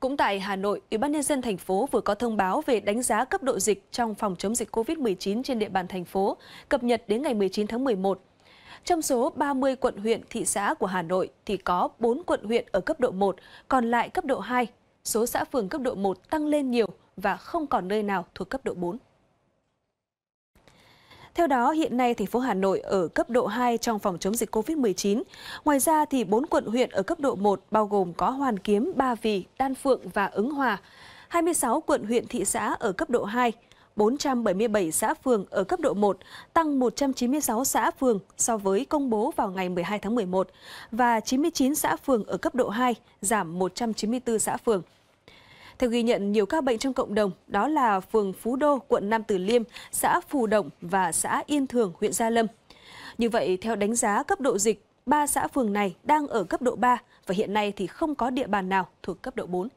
Cũng tại Hà Nội, Ủy ban nhân dân thành phố vừa có thông báo về đánh giá cấp độ dịch trong phòng chống dịch COVID-19 trên địa bàn thành phố, cập nhật đến ngày 19 tháng 11. Trong số 30 quận huyện thị xã của Hà Nội thì có 4 quận huyện ở cấp độ 1, còn lại cấp độ 2. Số xã phường cấp độ 1 tăng lên nhiều và không còn nơi nào thuộc cấp độ 4. Theo đó, hiện nay thành phố Hà Nội ở cấp độ 2 trong phòng chống dịch COVID-19. Ngoài ra thì 4 quận huyện ở cấp độ 1 bao gồm có Hoàn Kiếm, Ba Vì, Đan Phượng và Ứng Hòa. 26 quận huyện thị xã ở cấp độ 2, 477 xã phường ở cấp độ 1, tăng 196 xã phường so với công bố vào ngày 12 tháng 11 và 99 xã phường ở cấp độ 2, giảm 194 xã phường. Theo ghi nhận, nhiều ca bệnh trong cộng đồng, đó là phường Phú Đô, quận Nam Từ Liêm, xã Phù Động và xã Yên Thường, huyện Gia Lâm. Như vậy, theo đánh giá cấp độ dịch, ba xã phường này đang ở cấp độ 3 và hiện nay thì không có địa bàn nào thuộc cấp độ 4.